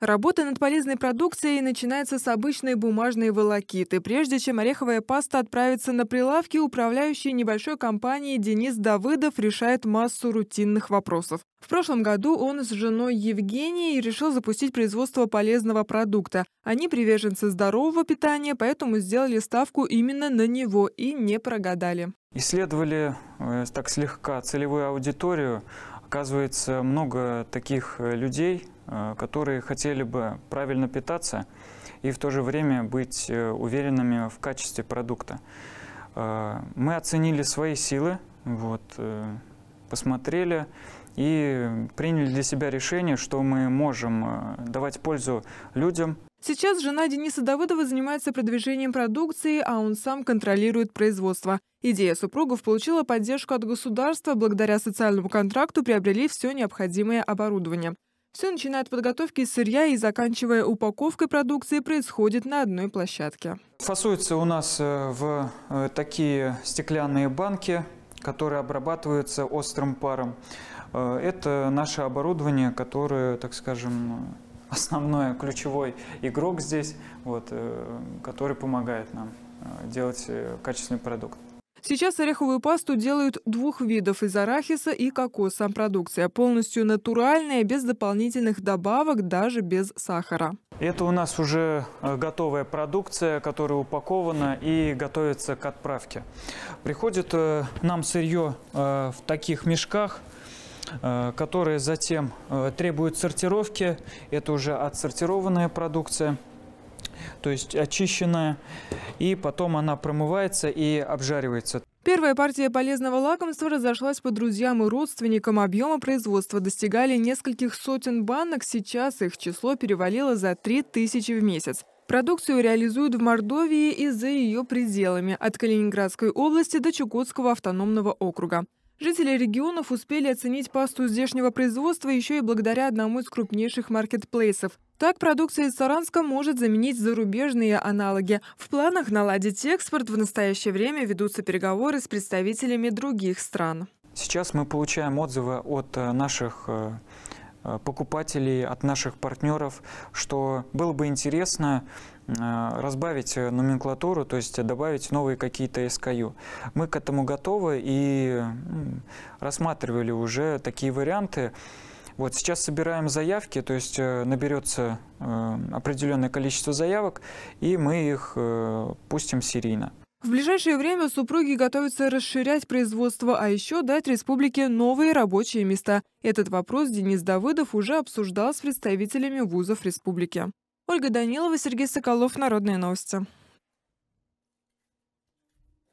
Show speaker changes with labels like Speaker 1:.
Speaker 1: Работа над полезной продукцией начинается с обычной бумажной волокиты. Прежде чем ореховая паста отправится на прилавки, управляющий небольшой компанией Денис Давыдов решает массу рутинных вопросов. В прошлом году он с женой Евгенией решил запустить производство полезного продукта. Они приверженцы здорового питания, поэтому сделали ставку именно на него и не прогадали.
Speaker 2: Исследовали э, так слегка целевую аудиторию, Оказывается, много таких э, людей, э, которые хотели бы правильно питаться и в то же время быть э, уверенными в качестве продукта. Мы оценили свои силы, вот, посмотрели и приняли для себя решение, что мы можем давать пользу людям –
Speaker 1: Сейчас жена Дениса Давыдова занимается продвижением продукции, а он сам контролирует производство. Идея супругов получила поддержку от государства, благодаря социальному контракту приобрели все необходимое оборудование. Все, начиная от подготовки сырья и заканчивая упаковкой продукции, происходит на одной площадке.
Speaker 2: Фасуется у нас э, в э, такие стеклянные банки, которые обрабатываются острым паром. Э, это наше оборудование, которое, так скажем, основной ключевой игрок здесь, вот, э, который помогает нам э, делать э, качественный продукт.
Speaker 1: Сейчас ореховую пасту делают двух видов – из арахиса и кокоса. Продукция полностью натуральная, без дополнительных добавок, даже без сахара.
Speaker 2: Это у нас уже готовая продукция, которая упакована и готовится к отправке. Приходит нам сырье в таких мешках – Э, которые затем э, требуют сортировки. Это уже отсортированная продукция, то есть очищенная. И потом она промывается и обжаривается.
Speaker 1: Первая партия полезного лакомства разошлась по друзьям и родственникам. Объемы производства достигали нескольких сотен банок. Сейчас их число перевалило за 3000 в месяц. Продукцию реализуют в Мордовии и за ее пределами, от Калининградской области до Чукотского автономного округа. Жители регионов успели оценить пасту здешнего производства еще и благодаря одному из крупнейших маркетплейсов. Так продукция из Саранска может заменить зарубежные аналоги. В планах наладить экспорт в настоящее время ведутся переговоры с представителями других стран.
Speaker 2: Сейчас мы получаем отзывы от э, наших э, Э, покупателей, от наших партнеров, что было бы интересно э, разбавить э, номенклатуру, то есть добавить новые какие-то SKU. Мы к этому готовы и рассматривали уже такие варианты. Вот сейчас собираем заявки, то есть наберется определенное количество заявок, и мы их пустим серийно.
Speaker 1: В ближайшее время супруги готовятся расширять производство, а еще дать республике новые рабочие места. Этот вопрос Денис Давыдов уже обсуждал с представителями вузов республики. Ольга Данилова, Сергей Соколов, Народные новости.